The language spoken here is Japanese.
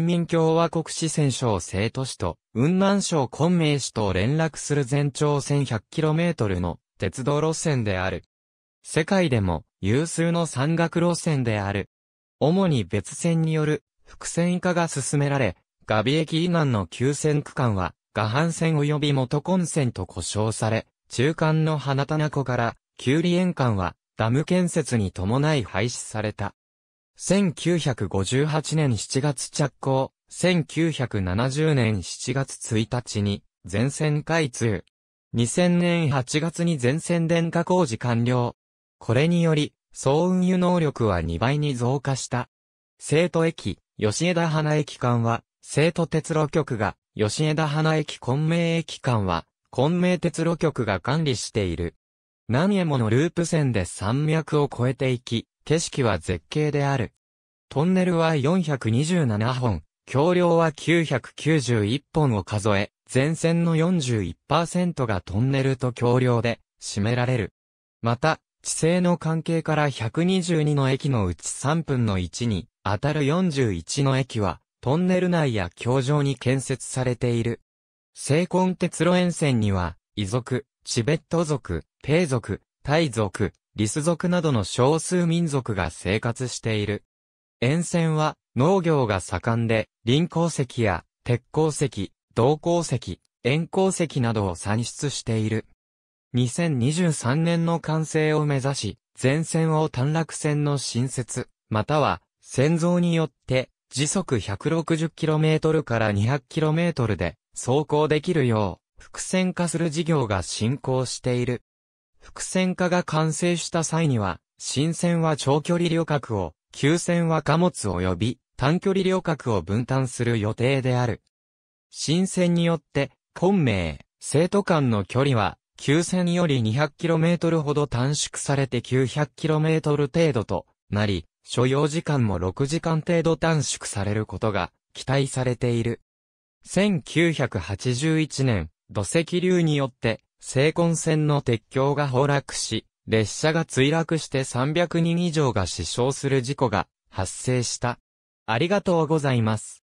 民共和国四川省成都市と雲南省昆明市と連絡する全長 1100km の鉄道路線である。世界でも有数の山岳路線である。主に別線による複線以下が進められ、ガビ駅以南の急線区間は、ガハ線及び元根線と呼称され、中間の花棚湖から、九里園間は、ダム建設に伴い廃止された。1958年7月着工、1970年7月1日に全線開通。2000年8月に全線電化工事完了。これにより、総運輸能力は2倍に増加した。生徒駅、吉枝花駅間は、生徒鉄路局が、吉枝花駅混明駅間は、混明鉄路局が管理している。何へものループ線で山脈を越えていき、景色は絶景である。トンネルは427本、橋梁は991本を数え、全線の41%がトンネルと橋梁で占められる。また、地勢の関係から122の駅のうち3分の1に当たる41の駅は、トンネル内や橋上に建設されている。青根鉄路沿線には、遺族、チベット族、ペイ族、タイ族、リス族などの少数民族が生活している。沿線は農業が盛んで、林鉱石や鉄鉱石、銅鉱石、塩鉱石などを産出している。2023年の完成を目指し、全線を短絡線の新設、または、線造によって、時速 160km から 200km で走行できるよう、複線化する事業が進行している。複線化が完成した際には、新線は長距離旅客を急線は貨物及び短距離旅客を分担する予定である。新線によって、本明、生徒間の距離は、急線より 200km ほど短縮されて 900km 程度となり、所要時間も6時間程度短縮されることが期待されている。1981年、土石流によって、青根線の鉄橋が崩落し、列車が墜落して300人以上が死傷する事故が発生した。ありがとうございます。